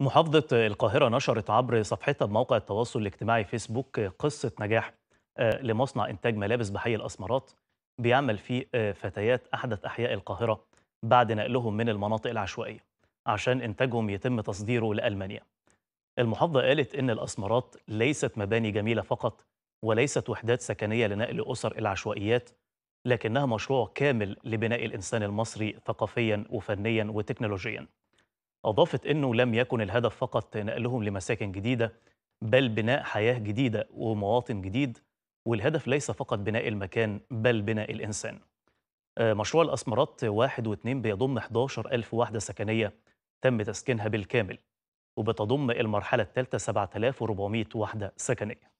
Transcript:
محافظة القاهرة نشرت عبر صفحتها بموقع التواصل الاجتماعي فيسبوك قصة نجاح آه، لمصنع إنتاج ملابس بحي الأسمرات بيعمل فيه آه، فتيات أحدث أحياء القاهرة بعد نقلهم من المناطق العشوائية عشان إنتاجهم يتم تصديره لألمانيا المحافظة قالت إن الأسمرات ليست مباني جميلة فقط وليست وحدات سكنية لنقل أسر العشوائيات لكنها مشروع كامل لبناء الإنسان المصري ثقافيا وفنيا وتكنولوجيا أضافت أنه لم يكن الهدف فقط نقلهم لمساكن جديدة بل بناء حياة جديدة ومواطن جديد والهدف ليس فقط بناء المكان بل بناء الإنسان آه، مشروع الأسمرات واحد واثنين بيضم 11 ألف وحدة سكنية تم تسكينها بالكامل وبتضم المرحلة الثالثة 7400 وحدة سكنية